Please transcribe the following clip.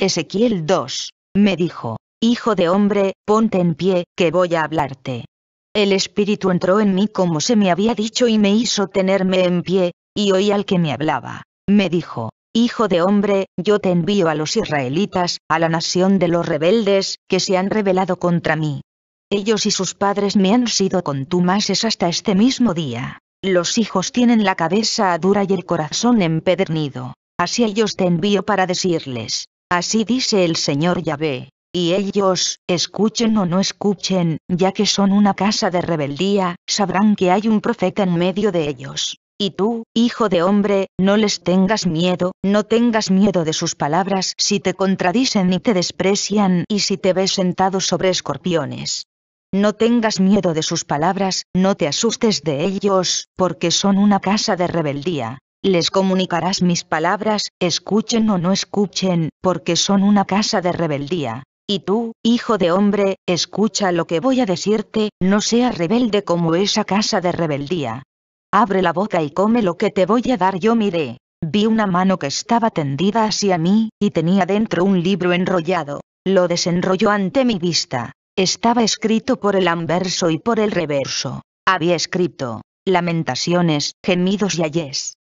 Ezequiel 2. Me dijo, Hijo de hombre, ponte en pie, que voy a hablarte. El espíritu entró en mí como se me había dicho y me hizo tenerme en pie, y oí al que me hablaba. Me dijo, Hijo de hombre, yo te envío a los israelitas, a la nación de los rebeldes, que se han rebelado contra mí. Ellos y sus padres me han sido contumaces hasta este mismo día. Los hijos tienen la cabeza dura y el corazón empedernido. Así ellos te envío para decirles, Así dice el Señor Yahvé, y ellos, escuchen o no escuchen, ya que son una casa de rebeldía, sabrán que hay un profeta en medio de ellos. Y tú, hijo de hombre, no les tengas miedo, no tengas miedo de sus palabras si te contradicen y te desprecian y si te ves sentado sobre escorpiones. No tengas miedo de sus palabras, no te asustes de ellos, porque son una casa de rebeldía les comunicarás mis palabras, escuchen o no escuchen, porque son una casa de rebeldía. Y tú, hijo de hombre, escucha lo que voy a decirte, no seas rebelde como esa casa de rebeldía. Abre la boca y come lo que te voy a dar yo miré. Vi una mano que estaba tendida hacia mí, y tenía dentro un libro enrollado. Lo desenrolló ante mi vista. Estaba escrito por el anverso y por el reverso. Había escrito, lamentaciones, gemidos y ayes.